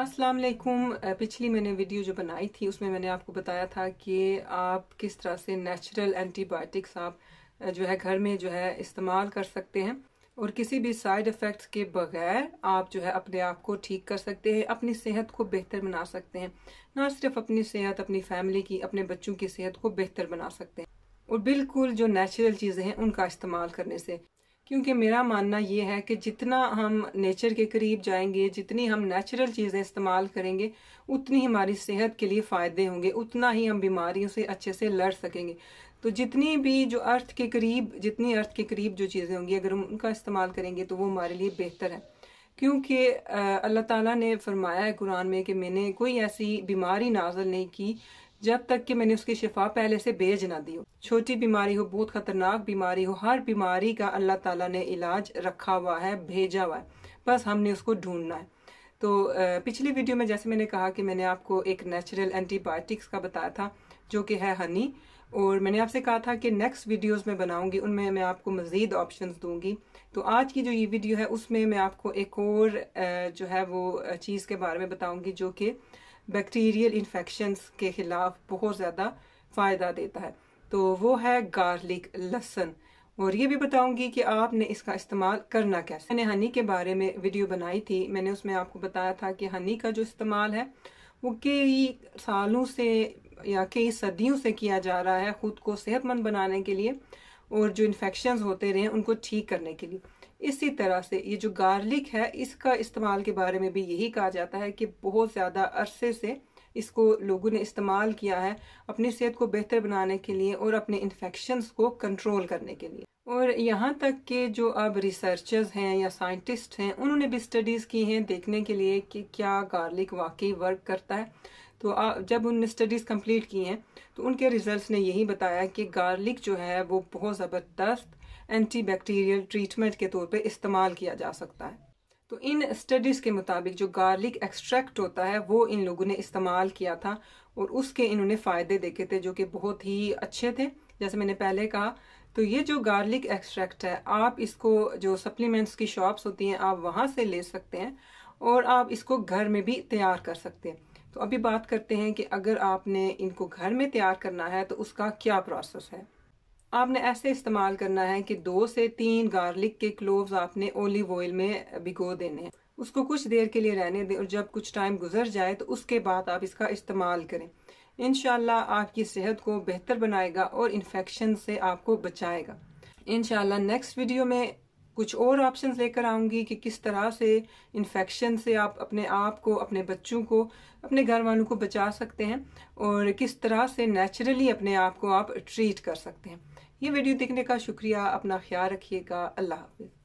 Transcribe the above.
अस्सलाम वालेकुम पिछली मैंने वीडियो जो बनाई थी उसमें मैंने आपको बताया था कि आप किस तरह से नेचुरल एंटीबायोटिक्स आप जो है घर में जो है इस्तेमाल कर सकते हैं और किसी भी साइड इफ़ेक्ट्स के बगैर आप जो है अपने आप को ठीक कर सकते हैं अपनी सेहत को बेहतर बना सकते हैं ना सिर्फ अपनी सेहत अपनी फैमिली की अपने बच्चों की सेहत को बेहतर बना सकते हैं और बिल्कुल जो नेचुरल चीज़ें हैं उनका इस्तेमाल करने से क्योंकि मेरा मानना ये है कि जितना हम नेचर के करीब जाएंगे जितनी हम नेचुरल चीज़ें इस्तेमाल करेंगे उतनी हमारी सेहत के लिए फ़ायदे होंगे उतना ही हम बीमारियों से अच्छे से लड़ सकेंगे तो जितनी भी जो अर्थ के करीब जितनी अर्थ के करीब जो चीज़ें होंगी अगर हम उनका इस्तेमाल करेंगे तो वो हमारे लिए बेहतर है क्योंकि अल्लाह ताला ने फरमाया है कुरान में कि मैंने कोई ऐसी बीमारी नाजल नहीं की जब तक कि मैंने उसकी शिफा पहले से भेज ना दी हो छोटी बीमारी हो बहुत खतरनाक बीमारी हो हर बीमारी का अल्लाह ताला ने इलाज रखा हुआ है भेजा हुआ है बस हमने उसको ढूंढना है तो पिछली वीडियो में जैसे मैंने कहा कि मैंने आपको एक नेचुरल एंटीबायोटिक्स का बताया था जो कि है हनी और मैंने आपसे कहा था कि नेक्स्ट वीडियोज में बनाऊंगी उनमें मैं आपको मज़ीद ऑप्शन दूंगी तो आज की जो ये वीडियो है उसमें मैं आपको एक और जो है वो चीज़ के बारे में बताऊंगी जो कि बैक्टीरियल इन्फेक्शन के ख़िलाफ़ बहुत ज़्यादा फ़ायदा देता है तो वो है गार्लिक लहसन और ये भी बताऊंगी कि आपने इसका इस्तेमाल करना कैसे मैंने हनी के बारे में वीडियो बनाई थी मैंने उसमें आपको बताया था कि हनी का जो इस्तेमाल है वो कई सालों से या कई सदियों से किया जा रहा है ख़ुद को सेहतमंद बनाने के लिए और जो इन्फेक्शन होते रहे उनको ठीक करने के लिए इसी तरह से ये जो गार्लिक है इसका इस्तेमाल के बारे में भी यही कहा जाता है कि बहुत ज़्यादा अरसे से इसको लोगों ने इस्तेमाल किया है अपनी सेहत को बेहतर बनाने के लिए और अपने इन्फेक्शन को कंट्रोल करने के लिए और यहाँ तक के जो अब रिसर्चर्स हैं या साइंटिस्ट हैं उन्होंने भी स्टडीज़ की हैं देखने के लिए कि क्या गार्लिक वाकई वर्क करता है तो जब उनने स्टडीज़ कंप्लीट की हैं तो उनके रिजल्ट्स ने यही बताया कि गार्लिक जो है वो बहुत ज़बरदस्त एंटी बैक्टीरियल ट्रीटमेंट के तौर पे इस्तेमाल किया जा सकता है तो इन स्टडीज़ के मुताबिक जो गार्लिक एक्सट्रैक्ट होता है वो इन लोगों ने इस्तेमाल किया था और उसके इन्होंने फ़ायदे देखे थे जो कि बहुत ही अच्छे थे जैसे मैंने पहले कहा तो ये जो गार्लिक एक्सट्रैक्ट है आप इसको जो सप्लीमेंट्स की शॉप्स होती हैं आप वहाँ से ले सकते हैं और आप इसको घर में भी तैयार कर सकते हैं तो अभी बात करते हैं कि अगर आपने इनको घर में तैयार करना है तो उसका क्या प्रोसेस है आपने ऐसे इस्तेमाल करना है कि दो से तीन गार्लिक के क्लोव्स आपने ओलिव ऑयल में भिगो देने हैं उसको कुछ देर के लिए रहने दें और जब कुछ टाइम गुजर जाए तो उसके बाद आप इसका इस्तेमाल करें इन आपकी सेहत को बेहतर बनाएगा और इन्फेक्शन से आपको बचाएगा इन नेक्स्ट वीडियो में कुछ और ऑप्शंस लेकर आऊंगी कि किस तरह से इन्फेक्शन से आप अपने आप को अपने बच्चों को अपने घर वालों को बचा सकते हैं और किस तरह से नेचुरली अपने आप को आप ट्रीट कर सकते हैं ये वीडियो देखने का शुक्रिया अपना ख्याल रखिएगा अल्लाह हाफिज़